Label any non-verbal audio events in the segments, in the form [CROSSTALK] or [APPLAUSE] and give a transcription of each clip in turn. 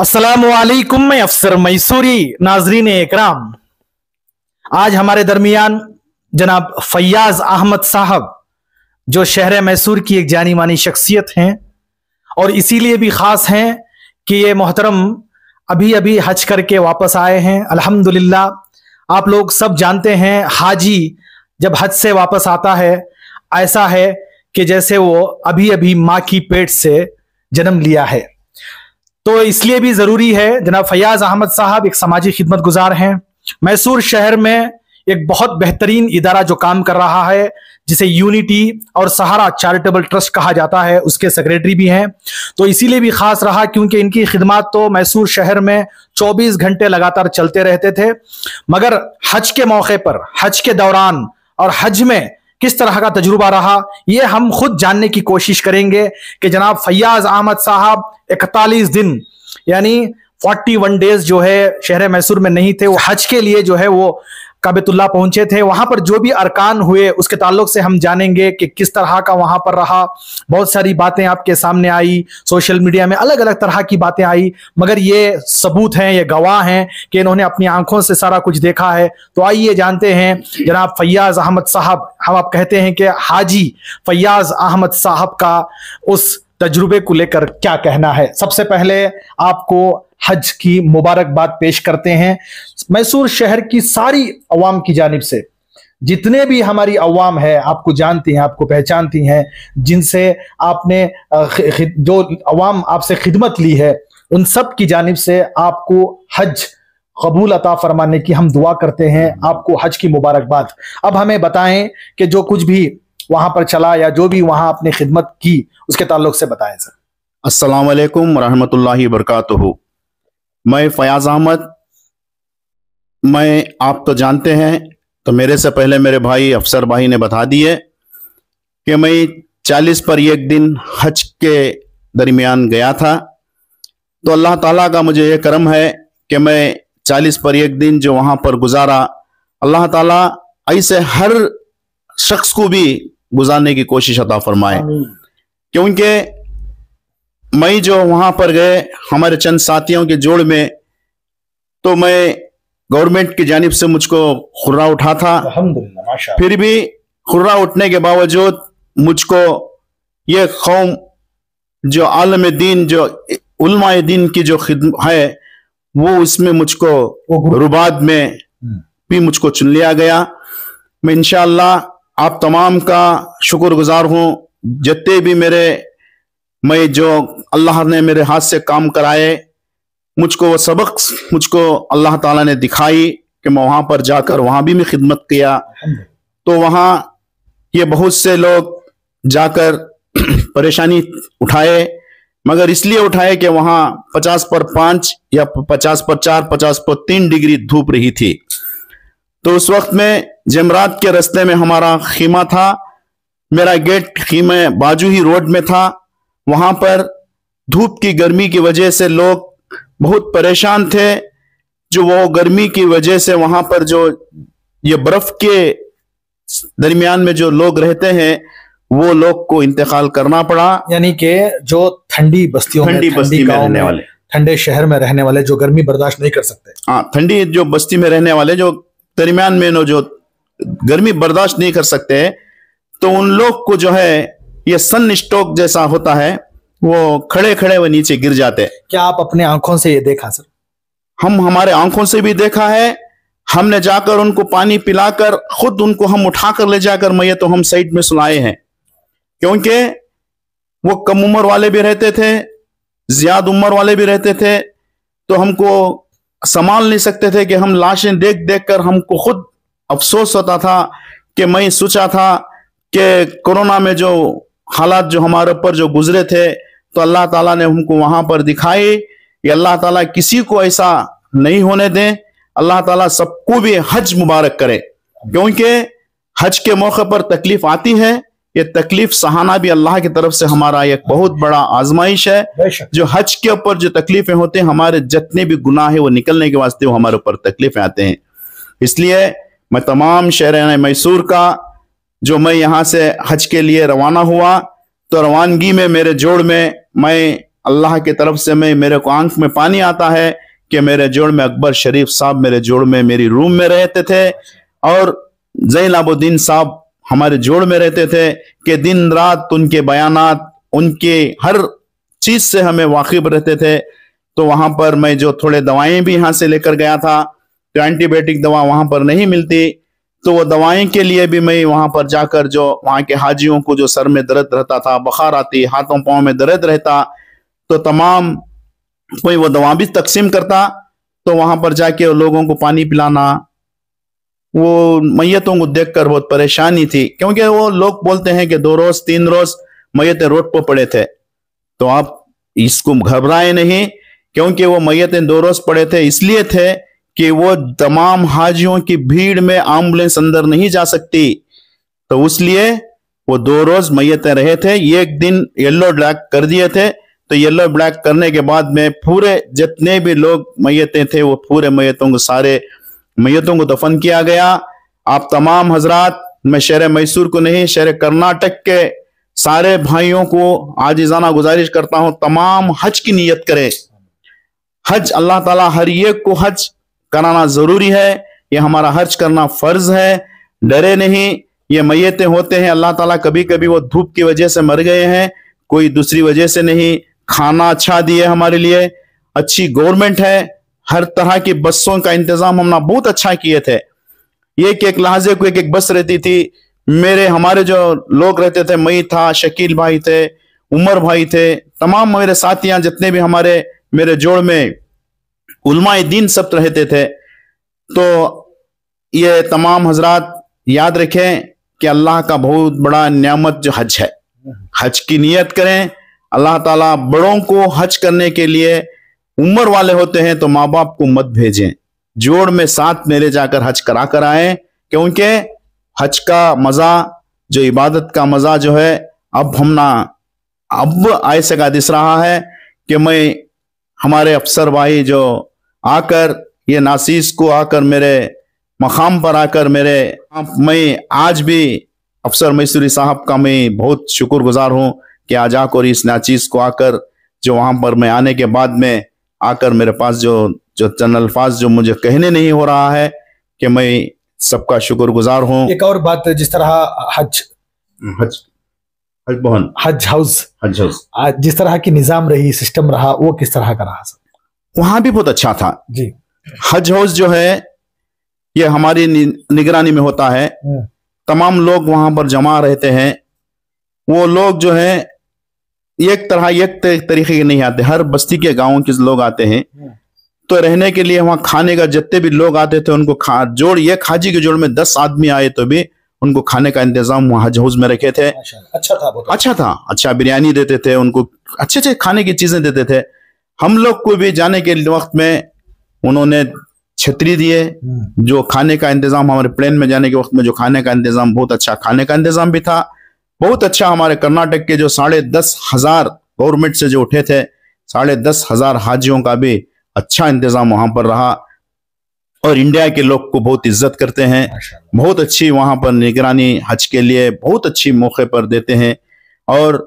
असलकुम मैं अफसर मैसूरी नाजरीन इकराम आज हमारे दरमियान जनाब फैयाज अहमद साहब जो शहर मैसूर की एक जानी मानी शख्सियत हैं और इसीलिए भी ख़ास हैं कि ये मोहतरम अभी अभी हज करके वापस आए हैं अल्हम्दुलिल्लाह आप लोग सब जानते हैं हाजी जब हज से वापस आता है ऐसा है कि जैसे वो अभी अभी माँ की पेट से जन्म लिया है तो इसलिए भी जरूरी है जनाब फयाज अहमद साहब एक समाजी खिदमत गुजार हैं मैसूर शहर में एक बहुत बेहतरीन इदारा जो काम कर रहा है जिसे यूनिटी और सहारा चैरिटेबल ट्रस्ट कहा जाता है उसके सेक्रेटरी भी हैं तो इसीलिए भी खास रहा क्योंकि इनकी खिदमत तो मैसूर शहर में 24 घंटे लगातार चलते रहते थे मगर हज के मौके पर हज के दौरान और हज में किस तरह का तजुर्बा रहा ये हम खुद जानने की कोशिश करेंगे कि जनाब फैयाज अहमद साहब इकतालीस दिन यानी 41 डेज जो है शहर मैसूर में नहीं थे वो हज के लिए जो है वो काबेतुल्ला पहुंचे थे वहां पर जो भी अरकान हुए उसके ताल्लुक से हम जानेंगे कि किस तरह का वहां पर रहा बहुत सारी बातें आपके सामने आई सोशल मीडिया में अलग अलग तरह की बातें आई मगर ये सबूत हैं ये गवाह हैं कि इन्होंने अपनी आंखों से सारा कुछ देखा है तो आइए जानते हैं जनाब फैयाज अहमद साहब हम आप कहते हैं कि हाजी फैयाज अहमद साहब का उस तजुर्बे को लेकर क्या कहना है सबसे पहले आपको हज की मुबारकबाद पेश करते हैं मैसूर शहर की सारी अवाम की जानब से जितने भी हमारी अवाम है आपको जानती हैं आपको पहचानती हैं जिनसे आपने जो अवाम आपसे खिदमत ली है उन सब की जानब से आपको हज कबूल अता फरमाने की हम दुआ करते हैं आपको हज की मुबारकबाद अब हमें बताएं कि जो कुछ भी वहां पर चला या जो भी वहां आपने खिदमत की उसके ताल्लुक से बताएं सर अस्सलाम वालेकुम रहमतुल्लाहि वरकatuh मैं फयाज़ अहमद मैं आप तो जानते हैं तो मेरे से पहले मेरे भाई अफसर भाई ने बता दिए कि मैं चालीस पर एक दिन हज के दरमियान गया था तो अल्लाह ताला का मुझे यह करम है कि मैं चालीस पर एक दिन जो वहां पर गुजारा अल्लाह ताला ऐसे हर शख्स को भी गुजारने की कोशिश अता फरमाए क्योंकि मई जो वहां पर गए हमारे चंद साथियों के जोड़ में तो मैं गवर्नमेंट की जानब से मुझको खुर्रा उठा था फिर भी खुर्रा उठने के बावजूद मुझको ये कौम जो आलम दीन जो उलमा दीन की जो खिदम है वो उसमें मुझको रुबाद में हम्म। भी मुझको चुन लिया गया मैं इनशाला आप तमाम का शुक्रगुजार हूँ जितने भी मेरे मैं जो अल्लाह ने मेरे हाथ से काम कराए मुझको वो सबक मुझको अल्लाह ताला ने दिखाई कि मैं वहाँ पर जाकर वहाँ भी मैं खिदमत किया तो वहाँ ये बहुत से लोग जाकर [CLEARS THROAT] परेशानी उठाए मगर इसलिए उठाए कि वहाँ पचास पर पाँच या पचास पर चार पचास पर तीन डिग्री धूप रही थी तो उस वक्त में जमरात के रस्ते में हमारा खीमा था मेरा गेट खीमे बाजू ही रोड में था वहां पर धूप की गर्मी की वजह से लोग बहुत परेशान थे जो वो गर्मी की वजह से वहां पर जो ये बर्फ के दरमियान में जो लोग रहते हैं वो लोग को इंतकाल करना पड़ा यानी कि जो ठंडी बस्तियों ठंडी बस्ती में रहने वाले ठंडे शहर में रहने वाले जो गर्मी बर्दाश्त नहीं कर सकते हाँ ठंडी जो बस्ती में रहने वाले जो दरमियान में नो जो गर्मी बर्दाश्त नहीं कर सकते तो उन लोग को जो है ये सन स्टोक जैसा होता है वो खड़े खड़े वो नीचे गिर जाते हैं क्या आप अपने आंखों से ये देखा सर हम हमारे आंखों से भी देखा है हमने जाकर उनको पानी पिलाकर खुद उनको हम उठाकर ले जाकर मैं तो हम साइड में सुनाए हैं क्योंकि वो कम उम्र वाले भी रहते थे ज्यादा उम्र वाले भी रहते थे तो हमको संभाल नहीं सकते थे कि हम लाशें देख देख कर हमको खुद अफसोस होता था कि मैं सोचा था कि कोरोना में जो हालात जो हमारे ऊपर जो गुजरे थे तो अल्लाह ताला ने हमको वहां पर दिखाई कि अल्लाह ताला किसी को ऐसा नहीं होने दें अल्लाह ताला सबको भी हज मुबारक करे क्योंकि हज के मौके पर तकलीफ आती है ये तकलीफ सहाना भी अल्लाह की तरफ से हमारा एक बहुत बड़ा आजमाइश है जो हज के ऊपर जो तकलीफें होते हैं हमारे जितने भी गुनाह है वो निकलने के वास्ते वो हमारे ऊपर तकलीफें आते हैं इसलिए मैं तमाम शहर मैसूर का जो मैं यहाँ से हज के लिए रवाना हुआ तो रवानगी में मेरे जोड़ में मैं अल्लाह की तरफ से मैं मेरे को आंख में पानी आता है कि मेरे जोड़ में अकबर शरीफ साहब मेरे जोड़ में मेरी रूम में रहते थे और जैन आबुद्दीन साहब हमारे जोड़ में रहते थे कि दिन रात उनके बयानात उनके हर चीज से हमें वाकिफ रहते थे तो वहां पर मैं जो थोड़े दवाएं भी यहाँ से लेकर गया था तो एंटीबायोटिक दवा वहां पर नहीं मिलती तो वो दवाएं के लिए भी मैं वहां पर जाकर जो वहां के हाजियों को जो सर में दर्द रहता था बुखार आती हाथों पाँव में दर्द रहता तो तमाम कोई वो दवा भी तकसीम करता तो वहां पर जाके लोगों को पानी पिलाना वो मैयतों को देखकर बहुत परेशानी थी क्योंकि वो लोग बोलते हैं कि दो रोज तीन रोज मैयतें रोड पर पड़े थे तो आप इसको घबराए नहीं क्योंकि वो मैयतें दो रोज पड़े थे इसलिए थे कि वो तमाम हाजियों की भीड़ में एम्बुलेंस अंदर नहीं जा सकती तो उसलिए वो दो रोज मैयतें रहे थे एक दिन येलो ब्लैक कर दिए थे तो येलो ब्लैक करने के बाद में पूरे जितने भी लोग मैयतें थे वो पूरे मैयतों को सारे मैतों को दफन किया गया आप तमाम हजरात मैं शहर मैसूर को नहीं शहर कर्नाटक के सारे भाइयों को आजिजाना गुजारिश करता हूं तमाम हज की नीयत करें हज अल्लाह ताला हर एक को हज कराना जरूरी है ये हमारा हज करना फर्ज है डरे नहीं ये मैतें होते हैं अल्लाह ताला कभी कभी वो धूप की वजह से मर गए हैं कोई दूसरी वजह से नहीं खाना अच्छा दिए हमारे लिए अच्छी गवर्नमेंट है हर तरह की बसों का इंतजाम हमने बहुत अच्छा किए थे एक एक लहाजे को एक एक बस रहती थी मेरे हमारे जो लोग रहते थे मई था शकील भाई थे उमर भाई थे तमाम मेरे साथियां जितने भी हमारे मेरे जोड़ में उलमाए दीन सब रहते थे तो ये तमाम हजरात याद रखें कि अल्लाह का बहुत बड़ा नियामत जो हज है हज की नियत करें अल्लाह ताला बड़ों को हज करने के लिए उम्र वाले होते हैं तो माँ बाप को मत भेजें जोड़ में साथ मेरे जाकर हज करा कर आए क्योंकि हज का मजा जो इबादत का मजा जो है अब हम ना अब ऐसे का दिस रहा है कि मैं हमारे अफसर भाई जो आकर ये नासीस को आकर मेरे मकाम पर आकर मेरे मैं आज भी अफसर मैसूरी साहब का मैं बहुत शुक्रगुजार हूँ कि आज आकर इस नाचीज को आकर जो वहां पर मैं आने के बाद में आकर मेरे पास जो जो चंद अल्फाज जो मुझे कहने नहीं हो रहा है कि मैं सबका शुक्र गुजार हूँ एक और बात जिस तरह हज हम्म, हज हज भवन हज हाउस हज हाउस जिस तरह की निजाम रही सिस्टम रहा वो किस तरह का रहा सर वहां भी बहुत अच्छा था जी हज हाउस जो है ये हमारी नि, निगरानी में होता है हाँ। तमाम लोग वहां पर जमा रहते हैं वो लोग जो है एक तरह एक तरीके के नहीं आते हर बस्ती के गाँव के लोग आते हैं हाँ। तो रहने के लिए वहाँ खाने का जितने भी लोग आते थे उनको खा जोड़ ये खाजी के जोड़ में दस आदमी आए तो भी उनको खाने का इंतजाम वहाँ हौज में रखे थे अच्छा, अच्छा था तो। अच्छा था अच्छा बिरयानी देते थे उनको अच्छे अच्छे खाने की चीजें देते थे हम लोग को भी जाने के वक्त में उन्होंने छतरी दिए हाँ। जो खाने का इंतजाम हमारे प्लेन में जाने के वक्त में जो खाने का इंतजाम बहुत अच्छा खाने का इंतजाम भी था बहुत अच्छा हमारे कर्नाटक के जो साढ़े दस हजार गवर्नमेंट से जो उठे थे साढ़े दस हजार हाजियों का भी अच्छा इंतजाम वहां पर रहा और इंडिया के लोग को बहुत इज्जत करते हैं बहुत अच्छी वहां पर निगरानी हज के लिए बहुत अच्छी मौके पर देते हैं और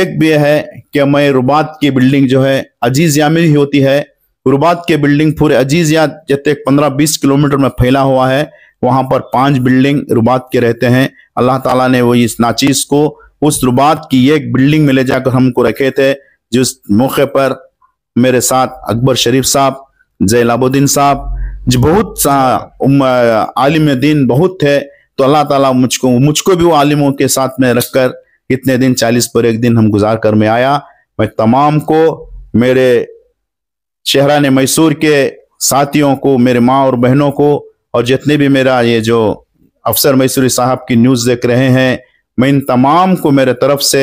एक भी है कि मैं रुबात की बिल्डिंग जो है अजीजिया में ही होती है रुबात की बिल्डिंग पूरे अजीजिया जब तक पंद्रह बीस किलोमीटर में फैला हुआ है वहां पर पांच बिल्डिंग रुबात के रहते हैं अल्लाह ताला ने वो इस नाचिस को उस रुबात की एक बिल्डिंग में ले जाकर हमको रखे थे जिस मौके पर मेरे साथ अकबर शरीफ साहब जैलाबुद्दीन साहब जो बहुत सा आलिम दिन बहुत थे तो अल्लाह ताला मुझको मुझको भी वो आलिमों के साथ में रखकर इतने दिन चालीस पर एक दिन हम गुजार कर में आया मैं तमाम को मेरे ने मैसूर के साथियों को मेरे माँ और बहनों को और जितने भी मेरा ये जो अफसर मैसूरी साहब की न्यूज़ देख रहे हैं मैं इन तमाम को मेरे तरफ से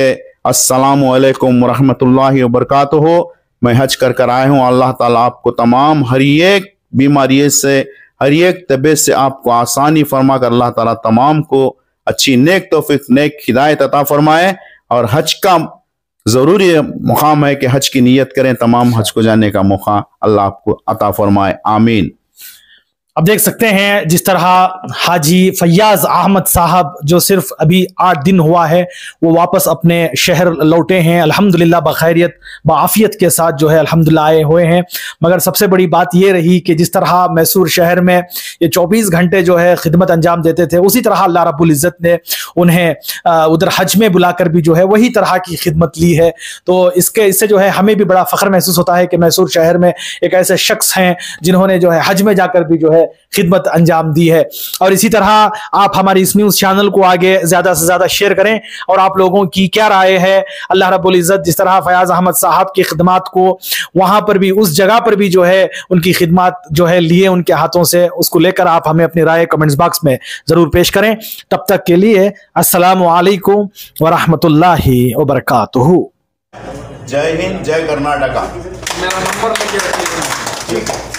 असलम वरहमल वबरकत हो मैं हज कर कर आया हूँ अल्लाह ताला आपको तमाम हर एक बीमारी से हर एक तबीयत से आपको आसानी फरमा कर अल्लाह ताला तमाम को अच्छी नेक तोफ़ी नेक हिदायत अता फरमाए और हज का ज़रूरी मुकाम है कि हज की नीयत करें तमाम हज को जाने का मौका अल्लाह आपको अता फरमाए आमीन अब देख सकते हैं जिस तरह हाजी फैयाज अहमद साहब जो सिर्फ अभी आठ दिन हुआ है वो वापस अपने शहर लौटे हैं अल्हम्दुलिल्लाह बखैरियत बाफियत के साथ जो है अल्हम्दुलिल्लाह आए हुए हैं मगर सबसे बड़ी बात ये रही कि जिस तरह मैसूर शहर में ये 24 घंटे जो है खिदमत अंजाम देते थे उसी तरह अल्लाह रबुल्ज़त ने उन्हें उधर हज में बुलाकर भी जो है वही तरह की खिदमत ली है तो इसके इससे जो है हमें भी बड़ा फ़ख्र महसूस होता है कि मैसूर शहर में एक ऐसे शख्स हैं जिन्होंने जो है हज में जाकर भी जो है खिदमत अंजाम दी है और इसी तरह आप हमारे इस न्यूज़ चैनल को आगे ज़्यादा से ज़्यादा शेयर करें और आप लोगों की क्या राय है अल्लाह इज्जत जिस तरह फयाज़ अहमद साहब की खिदमत को वहां पर भी उस जगह पर भी जो है उनकी खिदमत जो है लिए उनके हाथों से उसको लेकर आप हमें अपनी राय कमेंट्स बॉक्स में ज़रूर पेश करें तब तक के लिए असलकम वरहमल वबरकू जय हिंद जय कर्नाटका ठीक है